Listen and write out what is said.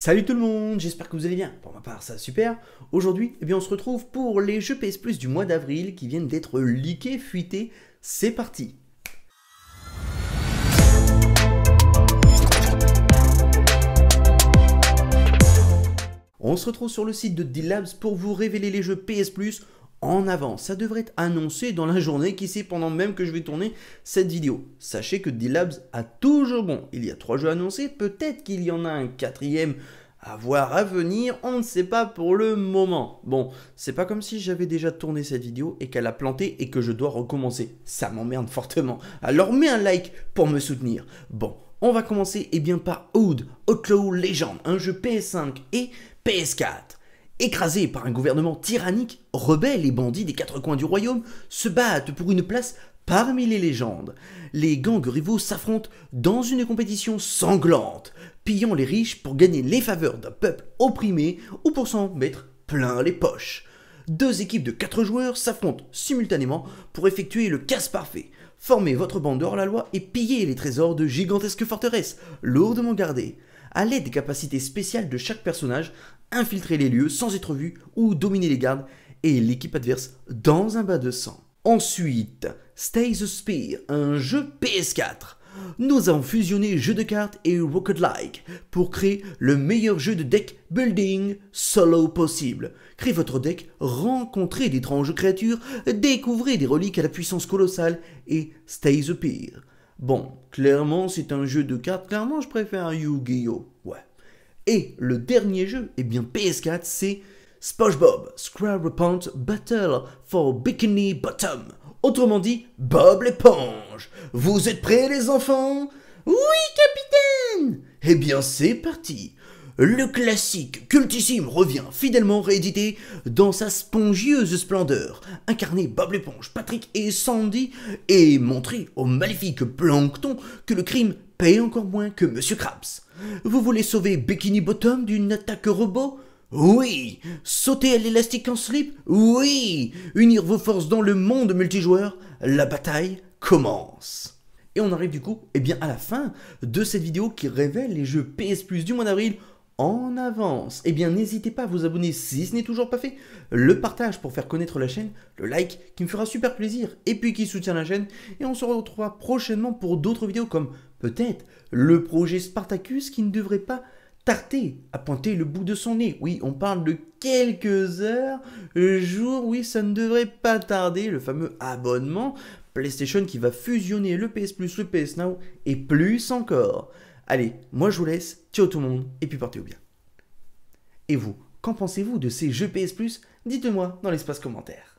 Salut tout le monde, j'espère que vous allez bien. Pour ma part, ça super. Aujourd'hui, eh bien, on se retrouve pour les jeux PS Plus du mois d'avril qui viennent d'être leakés, fuités. C'est parti On se retrouve sur le site de D-Labs pour vous révéler les jeux PS Plus en avant. Ça devrait être annoncé dans la journée, qui sait, pendant même que je vais tourner cette vidéo. Sachez que D-Labs a toujours bon. Il y a trois jeux annoncés, peut-être qu'il y en a un quatrième à voir à venir, on ne sait pas pour le moment. Bon, c'est pas comme si j'avais déjà tourné cette vidéo et qu'elle a planté et que je dois recommencer. Ça m'emmerde fortement. Alors mets un like pour me soutenir. Bon, on va commencer et eh bien par Oud, Outlaw Legend, un jeu PS5 et PS4. Écrasés par un gouvernement tyrannique, rebelles et bandits des quatre coins du royaume se battent pour une place parmi les légendes. Les gangs rivaux s'affrontent dans une compétition sanglante, pillant les riches pour gagner les faveurs d'un peuple opprimé ou pour s'en mettre plein les poches. Deux équipes de quatre joueurs s'affrontent simultanément pour effectuer le casse parfait. Formez votre bande hors la loi et pillez les trésors de gigantesques forteresses lourdement gardées à l'aide des capacités spéciales de chaque personnage, infiltrer les lieux sans être vu ou dominer les gardes et l'équipe adverse dans un bas de sang. Ensuite, Stay the Spear, un jeu PS4. Nous avons fusionné jeu de cartes et Rocket Like pour créer le meilleur jeu de deck building solo possible. Créez votre deck, rencontrez d'étranges créatures, découvrez des reliques à la puissance colossale et Stay the Spear. Bon, clairement, c'est un jeu de cartes. Clairement, je préfère Yu-Gi-Oh! Ouais. Et le dernier jeu, eh bien, PS4, c'est SpongeBob SquarePants Battle for Bikini Bottom. Autrement dit, Bob l'éponge. Vous êtes prêts, les enfants? Oui, capitaine! Eh bien, c'est parti! le classique cultissime revient fidèlement réédité dans sa spongieuse splendeur, incarné Bob l'éponge, Patrick et Sandy, et montré au maléfique plancton que le crime paye encore moins que Monsieur Krabs. Vous voulez sauver Bikini Bottom d'une attaque robot oui Sauter à l'élastique en slip Oui Unir vos forces dans le monde multijoueur La bataille commence et on arrive du coup eh bien, à la fin de cette vidéo qui révèle les jeux PS Plus du mois d'avril en avance. Eh bien, n'hésitez pas à vous abonner si ce n'est toujours pas fait, le partage pour faire connaître la chaîne, le like qui me fera super plaisir et puis qui soutient la chaîne. Et on se retrouvera prochainement pour d'autres vidéos comme peut-être le projet Spartacus qui ne devrait pas tarter à pointer le bout de son nez. Oui, on parle de quelques heures, jour oui, ça ne devrait pas tarder, le fameux abonnement PlayStation qui va fusionner le PS Plus, le PS Now et plus encore. Allez, moi je vous laisse, ciao tout le monde, et puis portez-vous bien. Et vous, qu'en pensez-vous de ces jeux PS Plus Dites-moi dans l'espace commentaire.